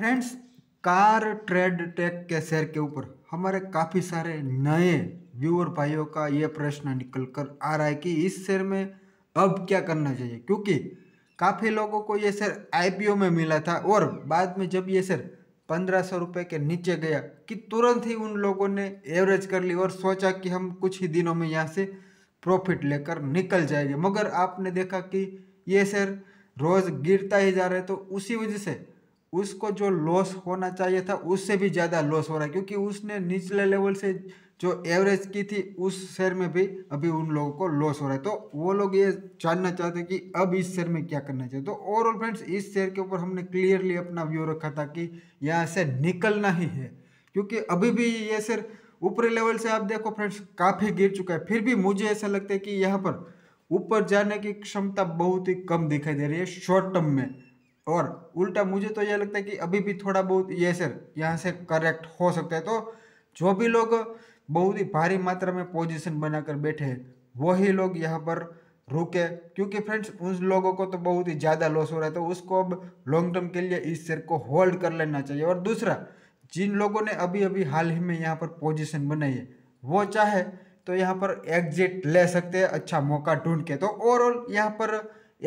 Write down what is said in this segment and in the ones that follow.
friends CarTrade Tech के शेयर के ऊपर हमारे काफ़ी सारे नए व्यूअर भाइयों का ये प्रश्न निकल कर आ रहा है कि इस शेयर में अब क्या करना चाहिए क्योंकि काफ़ी लोगों को ये शेयर आईपीओ में मिला था और बाद में जब ये शेयर पंद्रह सौ रुपये के नीचे गया कि तुरंत ही उन लोगों ने एवरेज कर ली और सोचा कि हम कुछ ही दिनों में यहाँ से प्रॉफिट लेकर निकल जाएंगे मगर आपने देखा कि ये शेयर रोज़ गिरता ही जा रहा है तो उसी वजह से उसको जो लॉस होना चाहिए था उससे भी ज़्यादा लॉस हो रहा है क्योंकि उसने निचले लेवल से जो एवरेज की थी उस शेयर में भी अभी उन लोगों को लॉस हो रहा है तो वो लोग ये जानना चाहते हैं कि अब इस शेयर में क्या करना चाहिए तो ओवरऑल फ्रेंड्स इस शेयर के ऊपर हमने क्लियरली अपना व्यू रखा था कि यहाँ से निकलना ही है क्योंकि अभी भी ये शेयर ऊपरी लेवल से आप देखो फ्रेंड्स काफ़ी गिर चुका है फिर भी मुझे ऐसा लगता है कि यहाँ पर ऊपर जाने की क्षमता बहुत ही कम दिखाई दे रही है शॉर्ट टर्म में और उल्टा मुझे तो यह लगता है कि अभी भी थोड़ा बहुत ये सर यहाँ से करेक्ट हो सकता है तो जो भी लोग बहुत ही भारी मात्रा में पोजीशन बनाकर बैठे हैं वही लोग यहाँ पर रुके क्योंकि फ्रेंड्स उन लोगों को तो बहुत ही ज़्यादा लॉस हो रहा है तो उसको अब लॉन्ग टर्म के लिए इस शेयर को होल्ड कर लेना चाहिए और दूसरा जिन लोगों ने अभी अभी हाल ही में यहाँ पर पोजिशन बनाई है वो चाहे तो यहाँ पर एग्जिट ले सकते हैं अच्छा मौका ढूंढ के तो ओवरऑल यहाँ पर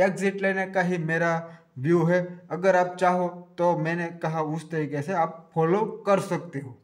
एग्जिट लेने का ही मेरा व्यू है अगर आप चाहो तो मैंने कहा उस तरीके से आप फॉलो कर सकते हो